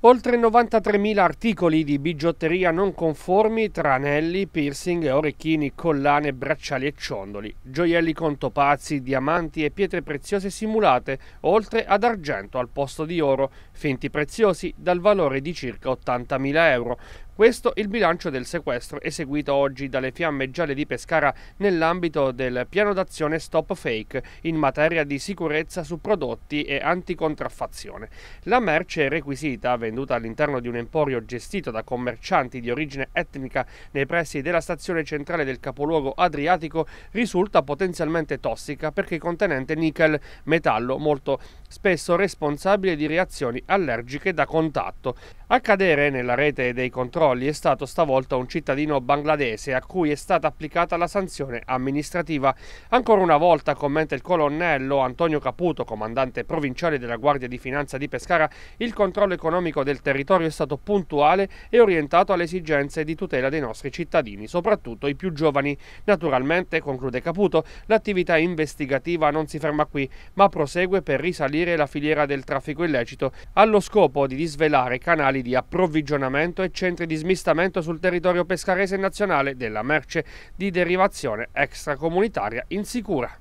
Oltre 93.000 articoli di bigiotteria non conformi tra anelli, piercing, orecchini, collane, bracciali e ciondoli, gioielli con topazzi, diamanti e pietre preziose simulate, oltre ad argento al posto di oro, finti preziosi dal valore di circa 80.000 euro, questo il bilancio del sequestro eseguito oggi dalle Fiamme Gialle di Pescara nell'ambito del piano d'azione Stop Fake in materia di sicurezza su prodotti e anticontraffazione. La merce requisita, venduta all'interno di un emporio gestito da commercianti di origine etnica nei pressi della stazione centrale del capoluogo adriatico, risulta potenzialmente tossica perché contenente nickel, metallo molto spesso responsabile di reazioni allergiche da contatto. A cadere nella rete dei controlli Colli è stato stavolta un cittadino bangladese a cui è stata applicata la sanzione amministrativa. Ancora una volta, commenta il colonnello Antonio Caputo, comandante provinciale della Guardia di Finanza di Pescara, il controllo economico del territorio è stato puntuale e orientato alle esigenze di tutela dei nostri cittadini, soprattutto i più giovani. Naturalmente, conclude Caputo, l'attività investigativa non si ferma qui, ma prosegue per risalire la filiera del traffico illecito allo scopo di disvelare canali di approvvigionamento e centri di di smistamento sul territorio pescarese nazionale della merce di derivazione extracomunitaria insicura.